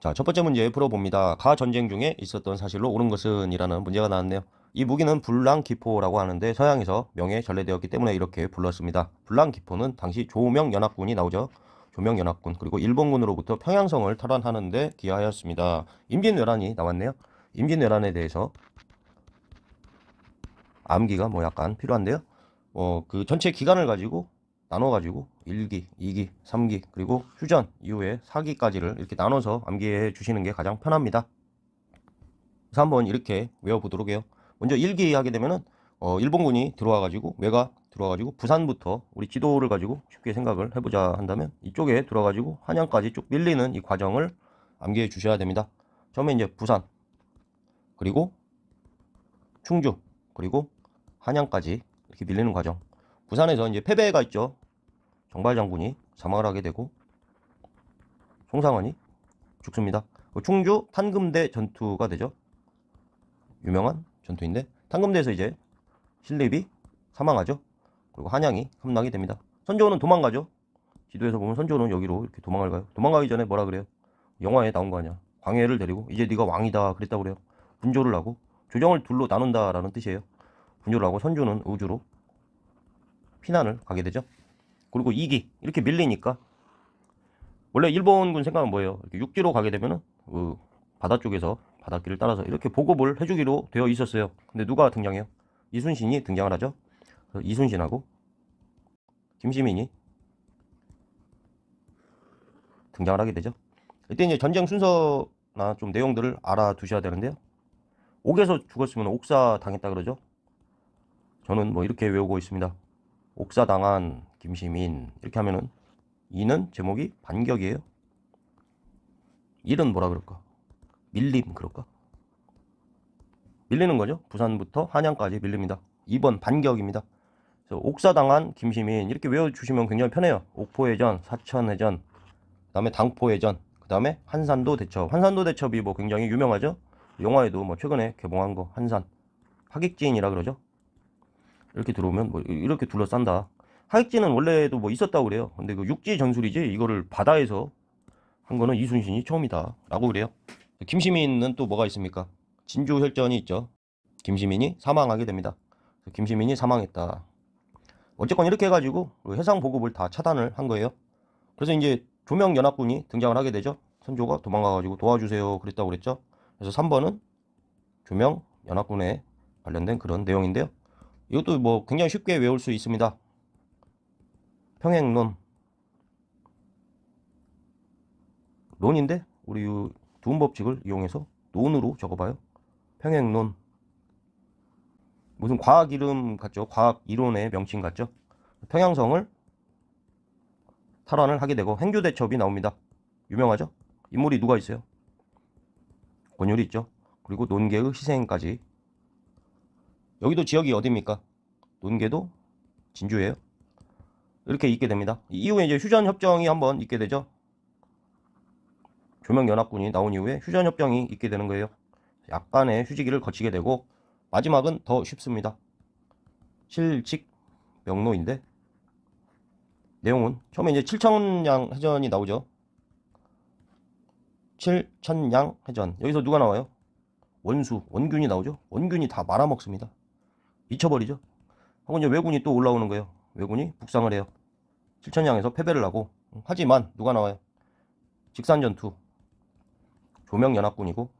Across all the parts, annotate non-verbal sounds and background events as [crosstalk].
자, 첫 번째 문제 풀어봅니다. 가 전쟁 중에 있었던 사실로 옳은 것은 이라는 문제가 나왔네요. 이 무기는 불랑기포라고 하는데 서양에서 명예 전래되었기 때문에 이렇게 불렀습니다. 불랑기포는 당시 조명연합군이 나오죠. 조명연합군 그리고 일본군으로부터 평양성을 탈환하는데 기하였습니다 임진왜란이 나왔네요. 임진왜란에 대해서 암기가 뭐 약간 필요한데요. 어, 그 전체 기간을 가지고 나눠가지고 1기, 2기, 3기 그리고 휴전 이후에 4기까지를 이렇게 나눠서 암기해 주시는 게 가장 편합니다. 그래서 한번 이렇게 외워보도록 해요. 먼저 1기 하게 되면은 어, 일본군이 들어와가지고 외가 들어와가지고 부산부터 우리 지도를 가지고 쉽게 생각을 해보자 한다면 이쪽에 들어와가지고 한양까지 쭉 밀리는 이 과정을 암기해 주셔야 됩니다. 처음에 이제 부산 그리고 충주 그리고 한양까지 이렇게 밀리는 과정 부산에서 이제 패배가 있죠 정발 장군이 사망을 하게 되고 송상헌이 죽습니다. 그 충주 탄금대 전투가 되죠. 유명한 전투인데 탄금대에서 이제 신립이 사망하죠. 그리고 한양이 함락이 됩니다. 선조는 도망가죠. 지도에서 보면 선조는 여기로 이렇게 도망을 가요. 도망가기 전에 뭐라 그래요? 영화에 나온 거 아니야. 광해를 데리고 이제 네가 왕이다 그랬다고 그래요. 분조를 하고 조정을 둘로 나눈다라는 뜻이에요. 분조를 하고 선조는 우주로 피난을 가게 되죠. 그리고 2기 이렇게 밀리니까 원래 일본군 생각은 뭐예요? 이렇게 육지로 가게 되면은 그 어, 바다 쪽에서 바닷길을 따라서 이렇게 보급을 해주기로 되어 있었어요. 근데 누가 등장해요? 이순신이 등장을 하죠. 이순신하고 김시민이 등장을 하게 되죠. 이때 이제 전쟁 순서나 좀 내용들을 알아두셔야 되는데요. 옥에서 죽었으면 옥사 당했다 그러죠. 저는 뭐 이렇게 외우고 있습니다. 옥사 당한 김시민 이렇게 하면은 이는 제목이 반격이에요. 1은 뭐라 그럴까? 밀림 그럴까? 밀리는 거죠. 부산부터 한양까지 밀립니다. 2번 반격입니다. 옥사당한 김시민 이렇게 외워주시면 굉장히 편해요. 옥포해전, 사천해전, 그다음에 당포해전, 그다음에 한산도 대첩. 한산도 대첩이 뭐 굉장히 유명하죠. 영화에도 뭐 최근에 개봉한 거 한산, 하객지인이라 그러죠. 이렇게 들어오면 뭐 이렇게 둘러싼다. 하익지는 원래도 뭐 있었다고 그래요. 근데 그 육지 전술이지 이거를 바다에서 한 거는 이순신이 처음이다. 라고 그래요. 김시민은 또 뭐가 있습니까? 진주 혈전이 있죠. 김시민이 사망하게 됩니다. 김시민이 사망했다. 어쨌건 이렇게 해가지고 그 해상 보급을 다 차단을 한 거예요. 그래서 이제 조명 연합군이 등장을 하게 되죠. 선조가 도망가가지고 도와주세요 그랬다고 그랬죠. 그래서 3번은 조명 연합군에 관련된 그런 내용인데요. 이것도 뭐 굉장히 쉽게 외울 수 있습니다. 평행론 논인데 우리 두음 법칙을 이용해서 논으로 적어봐요. 평행론 무슨 과학 이름 같죠? 과학 이론의 명칭 같죠? 평양성을 탈환을 하게 되고 행교대첩이 나옵니다. 유명하죠? 인물이 누가 있어요? 권율이 있죠. 그리고 논계의 희생까지. 여기도 지역이 어디입니까? 논계도 진주예요. 이렇게 있게 됩니다. 이후에 이제 휴전 협정이 한번 있게 되죠. 조명 연합군이 나온 이후에 휴전 협정이 있게 되는 거예요. 약간의 휴지기를 거치게 되고 마지막은 더 쉽습니다. 실직 명로인데 내용은 처음에 이제 7천양 해전이 나오죠. 7천양 해전. 여기서 누가 나와요? 원수, 원균이 나오죠. 원균이 다 말아먹습니다. 잊혀버리죠. 하고 이제 왜군이 또 올라오는 거예요. 외군이 북상을 해요. 실천향에서 패배를 하고 하지만 누가 나와요? 직산전투 조명연합군이고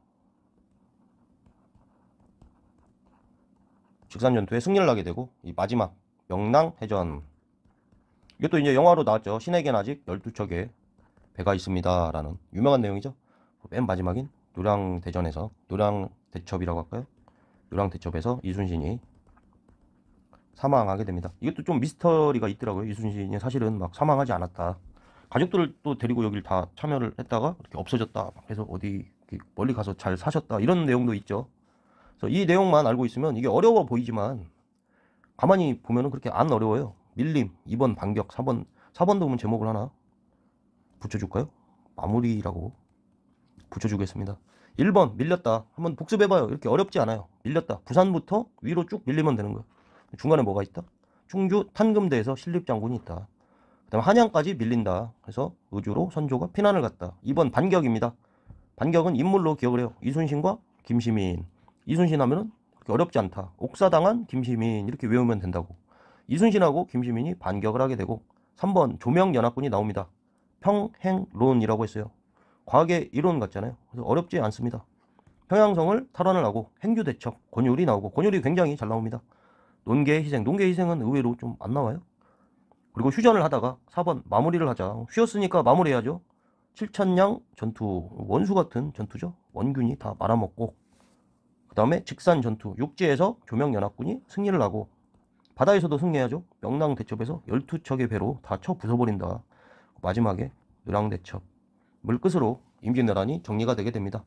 직산전투에 승리를 하게 되고 이 마지막 명랑해전 이것도 이제 영화로 나왔죠. 신에겐 아직 12척의 배가 있습니다. 라는 유명한 내용이죠. 맨 마지막인 노량대전에서 노량대첩이라고 할까요? 노량대첩에서 이순신이 사망하게 됩니다. 이것도 좀 미스터리가 있더라고요. 이순신이 사실은 막 사망하지 않았다. 가족들을 또 데리고 여길 다 참여를 했다가 이렇게 없어졌다. 그래서 어디 멀리 가서 잘 사셨다. 이런 내용도 있죠. 그래서 이 내용만 알고 있으면 이게 어려워 보이지만 가만히 보면은 그렇게 안 어려워요. 밀림, 2번 반격, 4번, 4번도 보면 제목을 하나 붙여줄까요? 마무리라고 붙여주겠습니다. 1번 밀렸다. 한번 복습해봐요. 이렇게 어렵지 않아요. 밀렸다. 부산부터 위로 쭉 밀리면 되는 거예요. 중간에 뭐가 있다? 충주 탄금대에서 신립장군이 있다. 그다음 에 한양까지 밀린다. 그래서 의주로 선조가 피난을 갔다. 이번 반격입니다. 반격은 인물로 기억을 해요. 이순신과 김시민. 이순신 하면은 그렇게 어렵지 않다. 옥사당한 김시민 이렇게 외우면 된다고. 이순신하고 김시민이 반격을 하게 되고 3번 조명연합군이 나옵니다. 평행론이라고 했어요. 과학의 이론 같잖아요. 그래서 어렵지 않습니다. 평양성을 탈환을 하고 행주대첩, 권율이 나오고 권율이 굉장히 잘 나옵니다. 논계 희생. 논계 희생은 의외로 좀 안 나와요. 그리고 휴전을 하다가 4번 마무리를 하자. 쉬었으니까 마무리해야죠. 7천량 전투. 원수 같은 전투죠. 원균이 다 말아먹고. 그 다음에 직산 전투. 육지에서 조명연합군이 승리를 하고 바다에서도 승리해야죠. 명랑 대첩에서 12척의 배로 다 쳐 부숴버린다. 마지막에 노랑 대첩. 물끝으로 임진왜란이 정리가 되게 됩니다.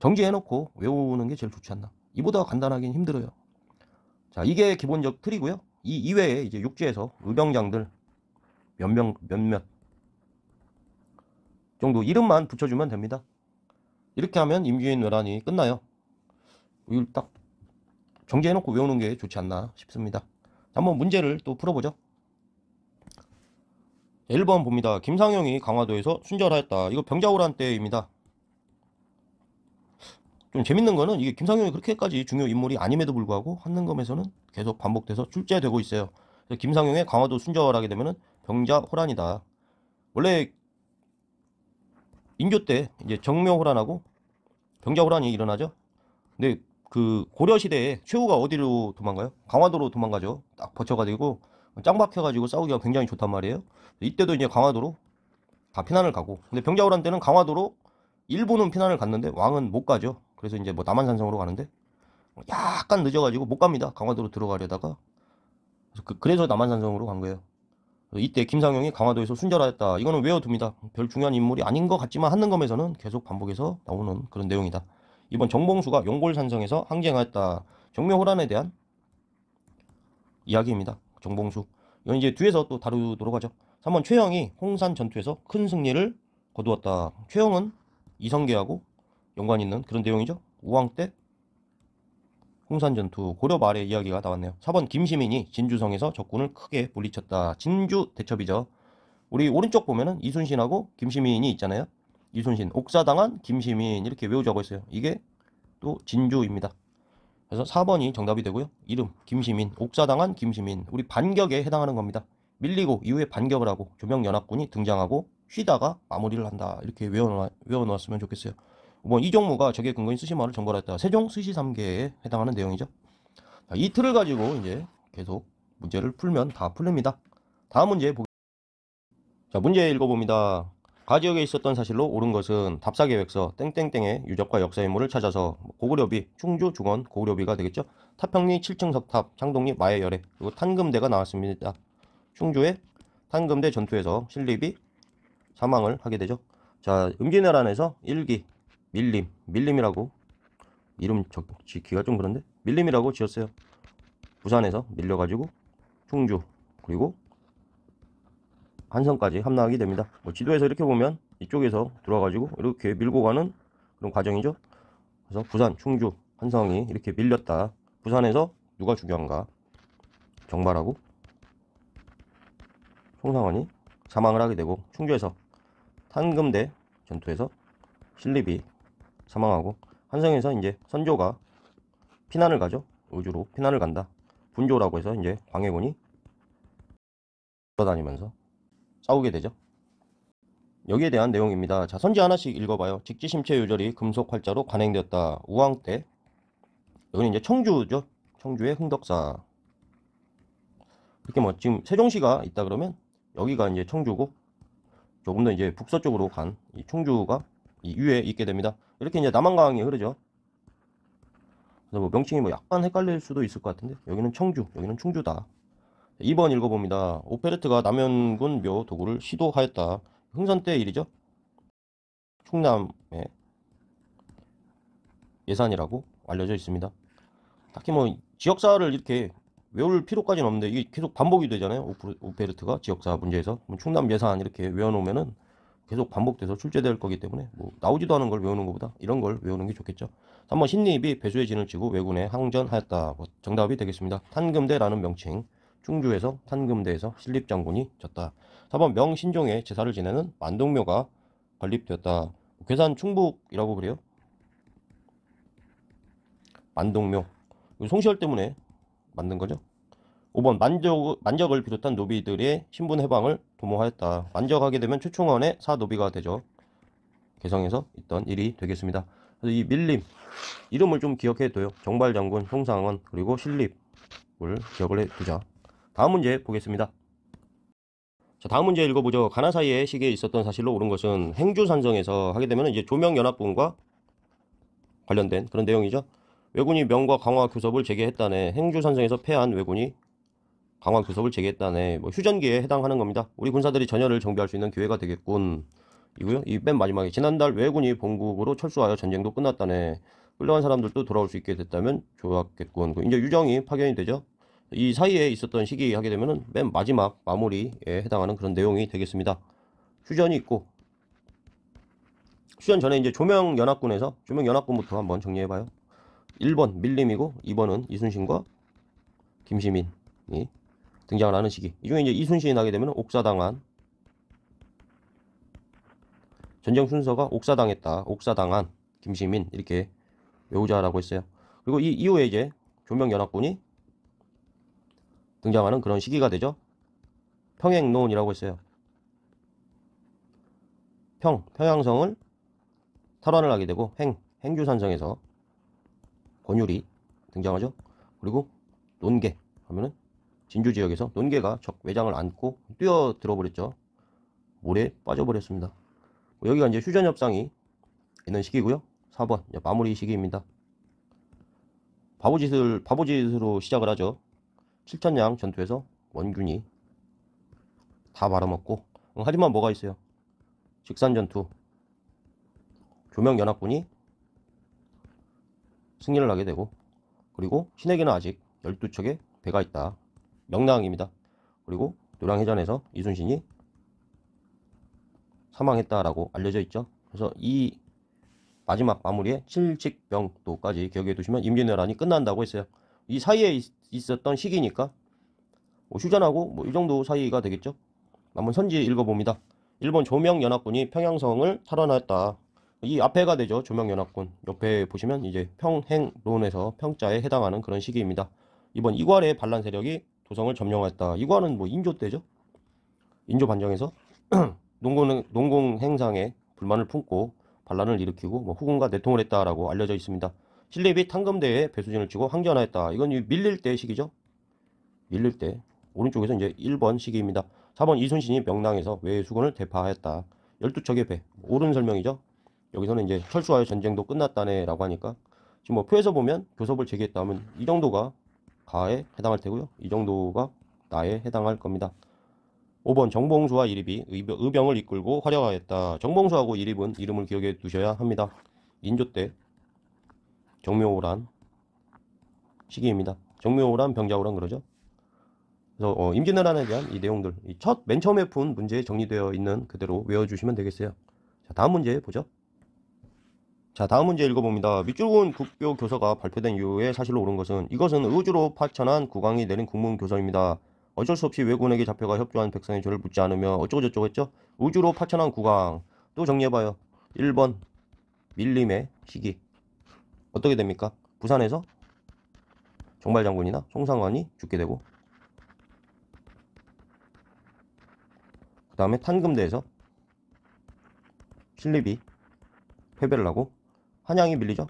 정지해놓고 외우는 게 제일 좋지 않나. 이보다 간단하긴 힘들어요. 자, 이게 기본적 틀이고요. 이 이외에 이제 육지에서 의병장들 몇 명, 몇몇 정도 이름만 붙여주면 됩니다. 이렇게 하면 임주인 외란이 끝나요. 이걸 딱 정제해놓고 외우는 게 좋지 않나 싶습니다. 한번 문제를 또 풀어보죠. 1번 봅니다. 김상용이 강화도에서 순절하였다. 이거 병자호란 때입니다. 좀 재밌는 거는 이게 김상용이 그렇게까지 중요 인물이 아님에도 불구하고 한능검에서는 계속 반복돼서 출제되고 있어요. 김상용의 강화도 순절하게 되면은 병자 호란이다. 원래 인조 때 이제 정묘 호란하고 병자 호란이 일어나죠. 근데 그 고려 시대에 최후가 어디로 도망가요? 강화도로 도망가죠. 딱 버텨가지고 짱 박혀가지고 싸우기가 굉장히 좋단 말이에요. 이때도 이제 강화도로 다 피난을 가고 근데 병자 호란 때는 강화도로 일본은 피난을 갔는데 왕은 못 가죠. 그래서 이제 뭐 남한산성으로 가는데 약간 늦어가지고 못 갑니다. 강화도로 들어가려다가 그, 래서 남한산성으로 간 거예요. 이때 김상용이 강화도에서 순절하였다. 이거는 외워둡니다. 별 중요한 인물이 아닌 것 같지만 한능검에서는 계속 반복해서 나오는 그런 내용이다. 이번 정봉수가 용골산성에서 항쟁하였다. 정묘호란에 대한 이야기입니다. 정봉수. 이건 이제 뒤에서 또 다루도록 하죠. 3번 최영이 홍산 전투에서 큰 승리를 거두었다. 최영은 이성계하고 연관이 있는 그런 내용이죠. 우왕 때 홍산전투 고려 말의 이야기가 나왔네요. 4번 김시민이 진주성에서 적군을 크게 물리쳤다. 진주 대첩이죠. 우리 오른쪽 보면은 이순신하고 김시민이 있잖아요. 이순신 옥사당한 김시민 이렇게 외우자고 했어요. 이게 또 진주입니다. 그래서 4번이 정답이 되고요. 이름 김시민 옥사당한 김시민 우리 반격에 해당하는 겁니다. 밀리고 이후에 반격을 하고 조명연합군이 등장하고 쉬다가 마무리를 한다. 이렇게 외워놓았으면 좋겠어요. 5 뭐 이종무가 적의 근거인 수시마를 정벌했다. 세종 수시 3개에 해당하는 내용이죠. 자, 이 틀을 가지고 이제 계속 문제를 풀면 다 풀립니다. 다음 문제 보 자, 문제 읽어봅니다. 가지역에 있었던 사실로 옳은 것은 답사 계획서 땡땡땡의 유적과 역사 인물을 찾아서 뭐 고구려비, 충주, 중원, 고구려비가 되겠죠. 타평리 7층 석탑, 창동리 마의 열에 그리고 탄금대가 나왔습니다. 충주의 탄금대 전투에서 신립이 사망을 하게 되죠. 자, 음진왜란에서 1기 밀림 밀림이라고 이름 적기가 좀 그런데 밀림이라고 지었어요 부산에서 밀려가지고 충주 그리고 한성까지 함락게 됩니다 뭐 지도에서 이렇게 보면 이쪽에서 들어와가지고 이렇게 밀고 가는 그런 과정이죠 그래서 부산 충주 한성이 이렇게 밀렸다 부산에서 누가 중요한가 정발하고 송상원이 사망을 하게 되고 충주에서 탄금대 전투에서 신립이 사망하고 한성에서 이제 선조가 피난을 가죠. 우주로 피난을 간다. 분조라고 해서 이제 광해군이 돌아다니면서 싸우게 되죠. 여기에 대한 내용입니다. 자, 선지 하나씩 읽어봐요. 직지심체 유절이 금속 활자로 관행되었다. 우왕 때, 여기는 이제 청주죠. 청주의 흥덕사. 이렇게 뭐 지금 세종시가 있다 그러면 여기가 이제 청주고 조금 더 이제 북서쪽으로 간 이 청주가 이 위에 있게 됩니다. 이렇게 이제 남한강이 흐르죠. 그래서 뭐 명칭이 뭐 약간 헷갈릴 수도 있을 것 같은데 여기는 청주, 여기는 충주다. 2번 읽어봅니다. 오페르트가 남현군 묘 도구를 시도하였다. 흥선 때 일이죠. 충남의 예산이라고 알려져 있습니다. 딱히 뭐 지역사를 이렇게 외울 필요까지는 없는데 이게 계속 반복이 되잖아요. 오페르트가 지역사 문제에서 뭐 충남 예산 이렇게 외워놓으면은 계속 반복돼서 출제될 거기 때문에 뭐 나오지도 않은 걸 외우는 것보다 이런 걸 외우는 게 좋겠죠. 한번 신립이 배수의 진을 치고 왜군에 항전하였다. 뭐 정답이 되겠습니다. 탄금대라는 명칭. 충주에서 탄금대에서 신립 장군이 졌다. 4번 명신종의 제사를 지내는 만동묘가 건립되었다. 괴산 충북이라고 그래요. 만동묘. 송시열 때문에 만든 거죠. 5번 만적, 만적을 비롯한 노비들의 신분 해방을 도모하였다. 만적하게 되면 최충원의 사노비가 되죠. 개성에서 있던 일이 되겠습니다. 그래서 이 밀림 이름을 좀 기억해둬요. 정발장군, 형상원 그리고 신립을 기억을 해두자. 다음 문제 보겠습니다. 자, 다음 문제 읽어보죠. 가나 사이에 시기에 있었던 사실로 옳은 것은 행주산성에서 하게 되면 이제 조명연합군과 관련된 그런 내용이죠. 왜군이 명과 강화 교섭을 재개했다네 행주산성에서 패한 왜군이 강화 구석을 재개했다네. 뭐 휴전기에 해당하는 겁니다. 우리 군사들이 전열을 정비할 수 있는 기회가 되겠군. 이고요. 이 맨 마지막에 지난달 왜군이 본국으로 철수하여 전쟁도 끝났다네. 끌려간 사람들도 돌아올 수 있게 됐다면 좋았겠군. 이제 유정이 파견이 되죠. 이 사이에 있었던 시기 하게 되면맨 마지막 마무리에 해당하는 그런 내용이 되겠습니다. 휴전이 있고 휴전 전에 이제 조명 연합군에서 조명 연합군부터 한번 정리해 봐요. 1번 밀림이고 2번은 이순신과 김시민이 등장을 하는 시기. 이 중에 이제 이순신이 나게 되면 옥사당한 전쟁 순서가 옥사당했다, 옥사당한 김시민 이렇게 외우자라고 했어요. 그리고 이 이후에 이제 조명연합군이 등장하는 그런 시기가 되죠. 평행노원이라고 했어요. 평, 평양성을 탈환을 하게 되고 행, 행주산성에서 권율이 등장하죠. 그리고 논계 하면은 진주 지역에서 논개가 적 외장을 안고 뛰어 들어버렸죠. 모래 빠져버렸습니다. 뭐 여기가 이제 휴전 협상이 있는 시기고요. 4번 마무리 시기입니다. 바보짓을 바보짓으로 시작을 하죠. 7천량 전투에서 원균이 다 말아먹고 응, 어, 하지만 뭐가 있어요? 직산 전투 조명 연합군이 승리를 하게 되고 그리고 신에게는 아직 12척의 배가 있다. 명랑입니다 그리고 노량해전에서 이순신이 사망했다라고 알려져 있죠. 그래서 이 마지막 마무리에 칠칙병도까지 기억해 두시면 임진왜란이 끝난다고 했어요. 이 사이에 있, 었던 시기니까 뭐 휴전하고 뭐 이 정도 사이가 되겠죠. 한번 선지 읽어봅니다. 일본 조명연합군이 평양성을 탈환였다이 앞에가 되죠. 조명연합군. 옆에 보시면 이제 평행론에서 평자에 해당하는 그런 시기입니다. 이번 이괄의 반란 세력이 도성을 점령했다. 이거는 뭐 인조 때죠. 인조 반정에서 [clears throat] 농공, 농공 행상에 불만을 품고 반란을 일으키고 뭐 후군과 내통을 했다라고 알려져 있습니다. 신립이 탕금대에 배수진을 치고 항전하였다. 이건 밀릴 때 시기죠. 밀릴 때 오른쪽에서 이제 1번 시기입니다. 4번 이순신이 명랑에서 외 수군을 대파하였다. 12척의 배. 옳은 설명이죠. 여기서는 이제 철수하여 전쟁도 끝났다네 라고 하니까 지금 뭐 표에서 보면 교섭을 제기했다 하면 이 정도가 가에 해당할 테고요. 이 정도가 나에 해당할 겁니다. 5번 정봉수와 이립이 의병을 이끌고 활약하였다. 정봉수하고 이립은 이름을 기억해 두셔야 합니다. 인조 때 정묘호란 시기입니다. 정묘호란 병자호란 그러죠. 그래서 어, 임진왜란에 대한 이 내용들 이첫맨 처음에 푼 문제에 정리되어 있는 그대로 외워주시면 되겠어요. 자, 다음 문제 보죠. 자 다음 문제 읽어봅니다. 밑줄은 국교 교서가 발표된 이후에 사실로 옳은 것은 이것은 의주로 파천한 국왕이 내린 국문 교서입니다. 어쩔 수 없이 왜군에게 잡혀가 협조한 백성의 죄를 묻지 않으며 어쩌고저쩌고 했죠. 의주로 파천한 국왕 또 정리해봐요. 1번 밀림의 시기 어떻게 됩니까? 부산에서 정발 장군이나 송상관이 죽게 되고 그 다음에 탄금대에서 신립이 패배를 하고 한양이 밀리죠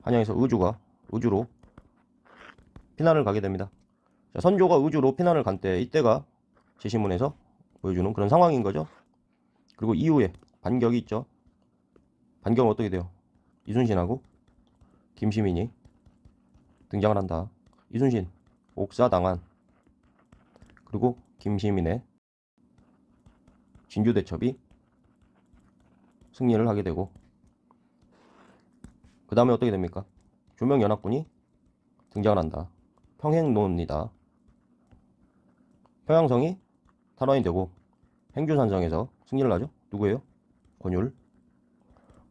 한양에서 의주가 의주로 피난을 가게 됩니다 자, 선조가 의주로 피난을 간때 이때가 제시문에서 보여주는 그런 상황인 거죠 그리고 이후에 반격이 있죠 반격은 어떻게 돼요 이순신하고 김시민이 등장을 한다 이순신 옥사당한 그리고 김시민의 진주 대첩이 승리를 하게 되고 그 다음에 어떻게 됩니까? 조명연합군이 등장을 한다. 평행노입니다. 평양성이 탈환이 되고 행주산성에서 승리를 하죠. 누구예요? 권율.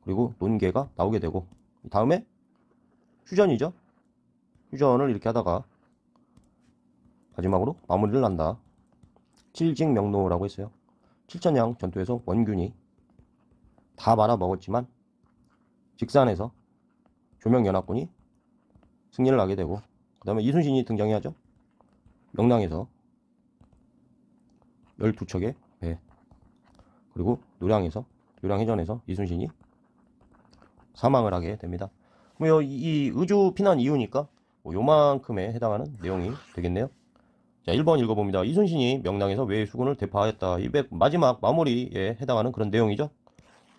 그리고 논계가 나오게 되고 다음에 휴전이죠. 휴전을 이렇게 하다가 마지막으로 마무리를 난다 칠직명노라고 했어요. 칠천양 전투에서 원균이 다 말아먹었지만 직산에서 조명연합군이 승리를 하게 되고 그 다음에 이순신이 등장해야죠. 명랑에서 12척의 배 그리고 노량에서 노량해전에서 이순신이 사망을 하게 됩니다. 그럼 뭐, 이 의주 피난 이유니까 뭐 요만큼에 해당하는 내용이 되겠네요. 자, 1번 읽어봅니다. 이순신이 명랑에서 외의 수군을 대파하였다. 이 마지막 마무리에 해당하는 그런 내용이죠.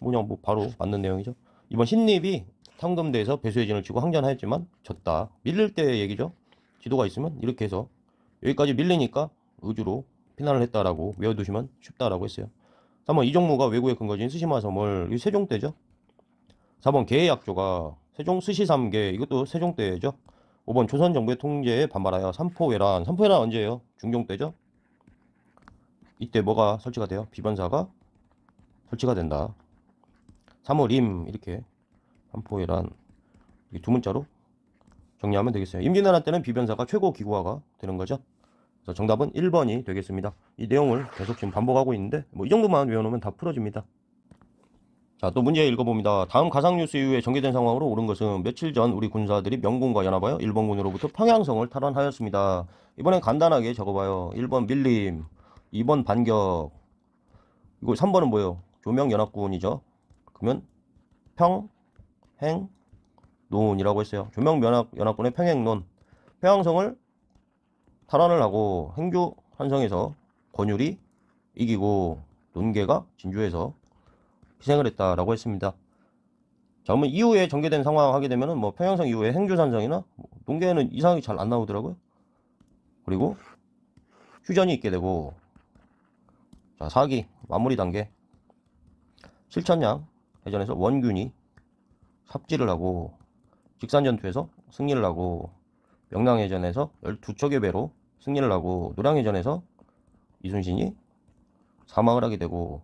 뭐냐, 뭐 바로 맞는 내용이죠. 이번 신립이 상금대에서 배수해 진을 치고 항전하였지만 졌다. 밀릴 때 얘기죠. 지도가 있으면 이렇게 해서 여기까지 밀리니까 의주로 피난을 했다라고 외워두시면 쉽다라고 했어요. 3번 이종무가 외국의 근거지인 스시마 섬을 이 세종 때죠. 4번 개의 약조가 세종 스시삼계 이것도 세종 때죠. 5번 조선 정부의 통제에 반발하여 삼포외란삼포외란 언제예요? 중종 때죠. 이때 뭐가 설치가 돼요? 비변사가 설치가 된다. 3월 임 이렇게 한포이란 두 문자로 정리하면 되겠어요. 임진왜란 때는 비변사가 최고 기구화가 되는 거죠. 그래서 정답은 1번이 되겠습니다. 이 내용을 계속 지금 반복하고 있는데 뭐 이 정도만 외워놓으면 다 풀어집니다. 자, 또 문제 읽어봅니다. 다음 가상뉴스 이후에 전개된 상황으로 옳은 것은 며칠 전 우리 군사들이 명군과 연합하여 일본군으로부터 평양성을 탈환하였습니다. 이번엔 간단하게 적어봐요. 1번 밀림, 2번 반격, 이거 3번은 뭐예요? 조명연합군이죠. 그러면 평, 평행론이라고 했어요. 조명연합군의 평행론. 평양성을 탈환을 하고 행주 환성에서 권율이 이기고 논계가 진주에서 희생을 했다라고 했습니다. 자, 그러면 이후에 전개된 상황 하게 되면은 뭐 평양성 이후에 행주산성이나 뭐 논계는 이상이 잘 안 나오더라고요. 그리고 휴전이 있게 되고 자, 사기 마무리 단계 실천량 해전에서 원균이 삽질을 하고 직산전투에서 승리를 하고 명랑해전에서 12척의 배로 승리를 하고 노량해전에서 이순신이 사망을 하게 되고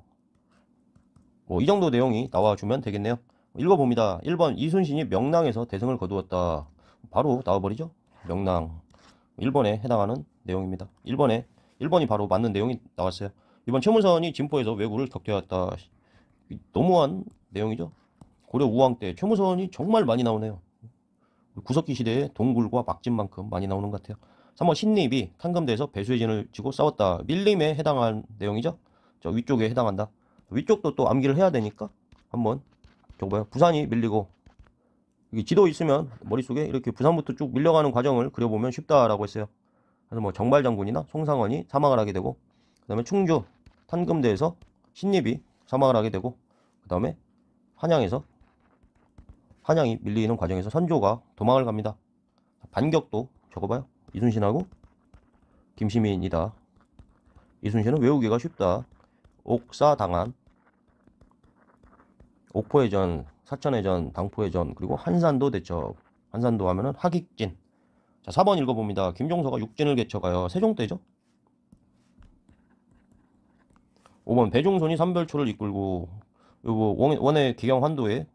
뭐이 정도 내용이 나와주면 되겠네요. 읽어봅니다. 1번 이순신이 명랑에서 대승을 거두었다. 바로 나와버리죠. 명랑 1번에 해당하는 내용입니다. 1번에 1번이 바로 맞는 내용이 나왔어요. 이번 최문선이 진포에서 왜구를 격퇴했다. 너무한 내용이죠. 고려 우왕 때 최무선이 정말 많이 나오네요. 구석기 시대에 동굴과 막진만큼 많이 나오는 것 같아요. 3번 신립이 탄감대에서 배수의 진을 지고 싸웠다. 밀림에 해당한 내용이죠. 저 위쪽에 해당한다. 위쪽도 또 암기를 해야 되니까 한번 저거 뭐야 부산이 밀리고 여기 지도 있으면 머릿속에 이렇게 부산부터 쭉 밀려가는 과정을 그려보면 쉽다라고 했어요. 그래서 뭐 정발 장군이나 송상원이 사망을 하게 되고 그 다음에 충주 탄금대에서 신립이 사망을 하게 되고 그 다음에 한양에서 한양이 밀리는 과정에서 선조가 도망을 갑니다. 반격도 적어봐요. 이순신하고 김시민이다. 이순신은 외우기가 쉽다. 옥사당한 옥포해전, 사천해전, 당포해전 그리고 한산도 대첩 한산도 하면은 하익진 자 4번 읽어봅니다. 김종서가 육진을 개척하여 세종 대죠 5번 배종손이 삼별초를 이끌고 그리원의 기경 환도에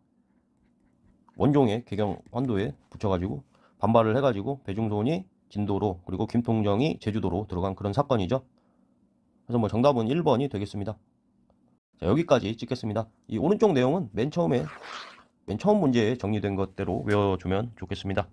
원종의 개경 환도에 붙여가지고 반발을 해가지고 배중손이 진도로 그리고 김통정이 제주도로 들어간 그런 사건이죠. 그래서 뭐 정답은 1번이 되겠습니다. 자, 여기까지 찍겠습니다. 이 오른쪽 내용은 맨 처음에 맨 처음 문제에 정리된 것대로 외워주면 좋겠습니다.